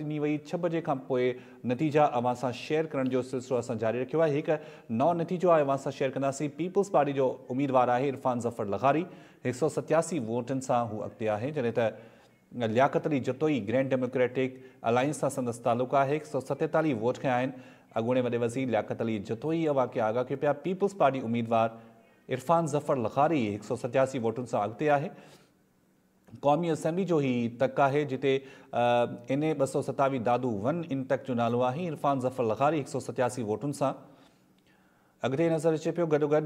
वक़्तनी वई छह बजे खां पोइ नतीजा अव्हां सां शेयर करण जो सिलसिलो असां जारी रखियो आहे हिकु नओं नतीजो आहे अव्हां सां शेयर कंदासीं पीपल्स पार्टी जो उमेदवार आहे इरफान ज़फ़र लखारी हिकु सौ सतासी वोटनि सां हू अॻिते आहे जॾहिं त Liaquat Ali Jatoi grand democratic alliance सां संदसि तालुक़ु आहे हिकु सौ सतेतालीह वोट खयां आहिनि अॻूणे वॾे वज़ीर लियाक़त अली जतोई वाक़िया आगाह कयो पिया पीपल्स पार्टी उमेदवार इरफान ज़फ़र लखारी हिकु सौ सतासी वोटुनि सां अॻिते आहे क़ौमी असैम्बली जो ही तक है जिते एन ए ॿ सौ दादू वन इन तक जो नालो है इरफ़ान ज़फ़र लखारी एक सौ सतासी वोटों से अॻिते नज़र अचे पियो गॾो गॾु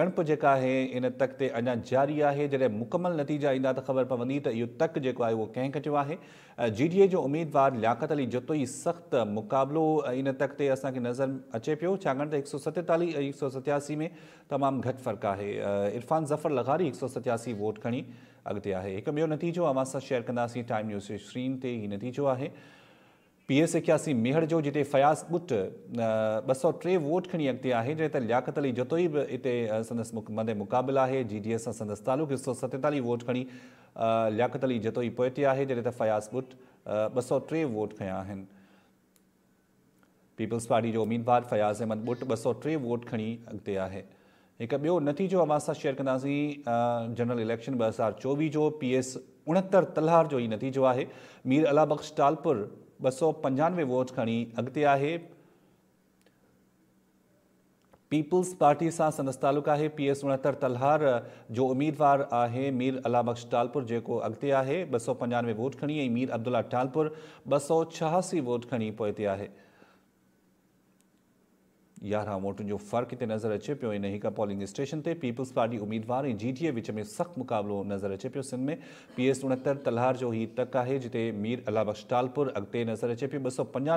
ॻणप जेका आहे इन तक ते अञा जारी आहे जॾहिं मुकमल नतीजा ईंदा त ख़बर पवंदी त इहो तक जेको आहे उहो कंहिं कटियो आहे जी डी ए जो उमेदवार लियाकत अली जोतो ई सख़्तु मुक़ाबिलो इन तक ते असांखे नज़र अचे पियो छाकाणि त हिकु सौ सतेतालीह ऐं हिकु सौ सतासी में तमामु घटि फ़र्क़ु आहे इरफ़ान ज़फ़र लगारी हिकु सौ सतासी वोट खणी अॻिते आहे हिकु ॿियो नतीजो अवां सां शेयर कंदासीं टाइम न्यूज़ स्क्रीन ते हीउ नतीजो आहे पी एस इकयासी मेहर जो जिते फयाज़ बुट ॿ सौ टे वोट खणी अॻिते आहे जॾहिं त लियाक़त अली जतोई बि हिते संदसि मुख मंदे मुक़ाबिल आहे जी डी एस सां संदसि तालुक हिकु सौ सतेतालीह वोट खणी लियाक़त अली जतोई पोइ ते आहे जॾहिं त फयाज़ बुट ॿ सौ टे वोट खया आहिनि पीपल्स पार्टी जो उमीदवार फ़याज़ अहमद बुट ॿ सौ टे वोट खणी अॻिते आहे हिकु ॿियो नतीजो अमा सां शेयर कंदासीं जनरल इलेक्शन ॿ हज़ार चोवीह जो पी एस उणहतरि तलहार जो ई नतीजो आहे मीर अलाब्श टालपुर ॿ सौ पंजानवे वोट खी अगत है पीपल्स पार्टी से संदस तालुक है पी एस उणहत्तर तलहार जो उम्मीदवार है मीर अला बख्श टालपुर जो अगत है ॿ सौ पंजानवे वोट खी मीर अब्दुल्ला टालपुर ॿ सौ छहासी वोट खी पोइ ते यारह हाँ, वोटों जो फर्क इतने नज़र अचे पियो इन हिकु पोलिंग स्टेशन से पीपल्स पार्टी उम्मीदवार जी टी ए विच में सख्त मुकाबलो नज़र अचे पो सिंध में पी एस उणहत्तर तलहार जो हीउ टक आहे जिते मीर अलाबख्श टालपुर अॻिते नज़र अचे पियो ॿ